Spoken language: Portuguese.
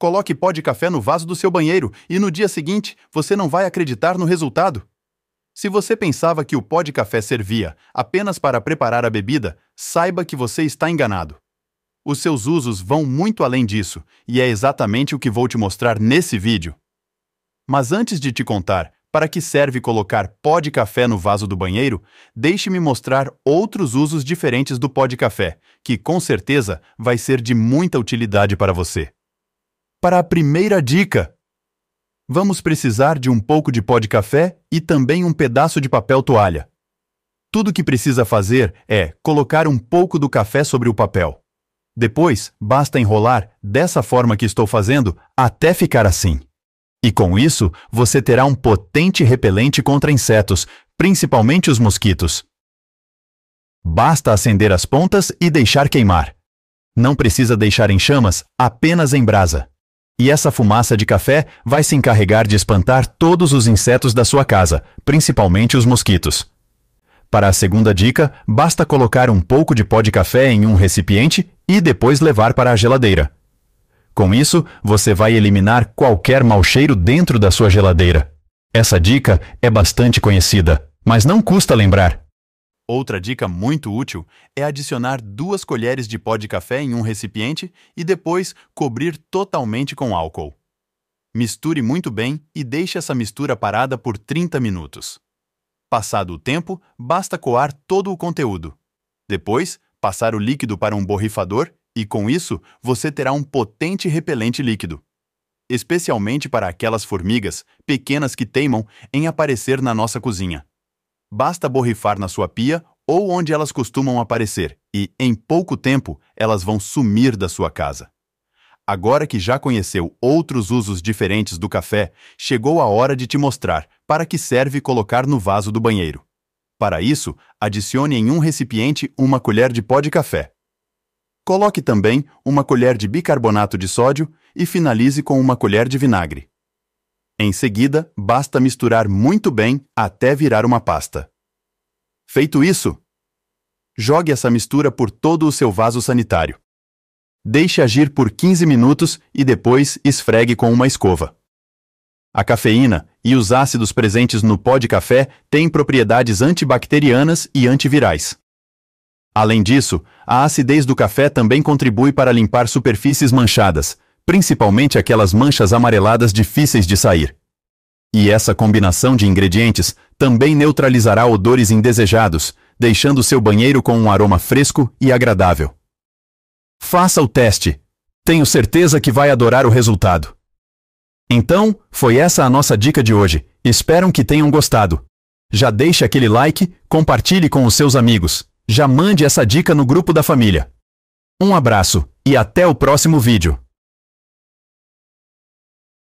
Coloque pó de café no vaso do seu banheiro e no dia seguinte você não vai acreditar no resultado. Se você pensava que o pó de café servia apenas para preparar a bebida, saiba que você está enganado. Os seus usos vão muito além disso, e é exatamente o que vou te mostrar nesse vídeo. Mas antes de te contar para que serve colocar pó de café no vaso do banheiro, deixe-me mostrar outros usos diferentes do pó de café, que com certeza vai ser de muita utilidade para você para a primeira dica. Vamos precisar de um pouco de pó de café e também um pedaço de papel toalha. Tudo o que precisa fazer é colocar um pouco do café sobre o papel. Depois, basta enrolar, dessa forma que estou fazendo, até ficar assim. E com isso, você terá um potente repelente contra insetos, principalmente os mosquitos. Basta acender as pontas e deixar queimar. Não precisa deixar em chamas, apenas em brasa. E essa fumaça de café vai se encarregar de espantar todos os insetos da sua casa, principalmente os mosquitos. Para a segunda dica, basta colocar um pouco de pó de café em um recipiente e depois levar para a geladeira. Com isso, você vai eliminar qualquer mau cheiro dentro da sua geladeira. Essa dica é bastante conhecida, mas não custa lembrar. Outra dica muito útil é adicionar duas colheres de pó de café em um recipiente e depois cobrir totalmente com álcool. Misture muito bem e deixe essa mistura parada por 30 minutos. Passado o tempo, basta coar todo o conteúdo. Depois, passar o líquido para um borrifador e, com isso, você terá um potente repelente líquido. Especialmente para aquelas formigas pequenas que teimam em aparecer na nossa cozinha. Basta borrifar na sua pia ou onde elas costumam aparecer e, em pouco tempo, elas vão sumir da sua casa. Agora que já conheceu outros usos diferentes do café, chegou a hora de te mostrar para que serve colocar no vaso do banheiro. Para isso, adicione em um recipiente uma colher de pó de café. Coloque também uma colher de bicarbonato de sódio e finalize com uma colher de vinagre. Em seguida, basta misturar muito bem até virar uma pasta. Feito isso, jogue essa mistura por todo o seu vaso sanitário. Deixe agir por 15 minutos e depois esfregue com uma escova. A cafeína e os ácidos presentes no pó de café têm propriedades antibacterianas e antivirais. Além disso, a acidez do café também contribui para limpar superfícies manchadas, principalmente aquelas manchas amareladas difíceis de sair. E essa combinação de ingredientes também neutralizará odores indesejados, deixando seu banheiro com um aroma fresco e agradável. Faça o teste. Tenho certeza que vai adorar o resultado. Então, foi essa a nossa dica de hoje. Espero que tenham gostado. Já deixe aquele like, compartilhe com os seus amigos. Já mande essa dica no grupo da família. Um abraço e até o próximo vídeo.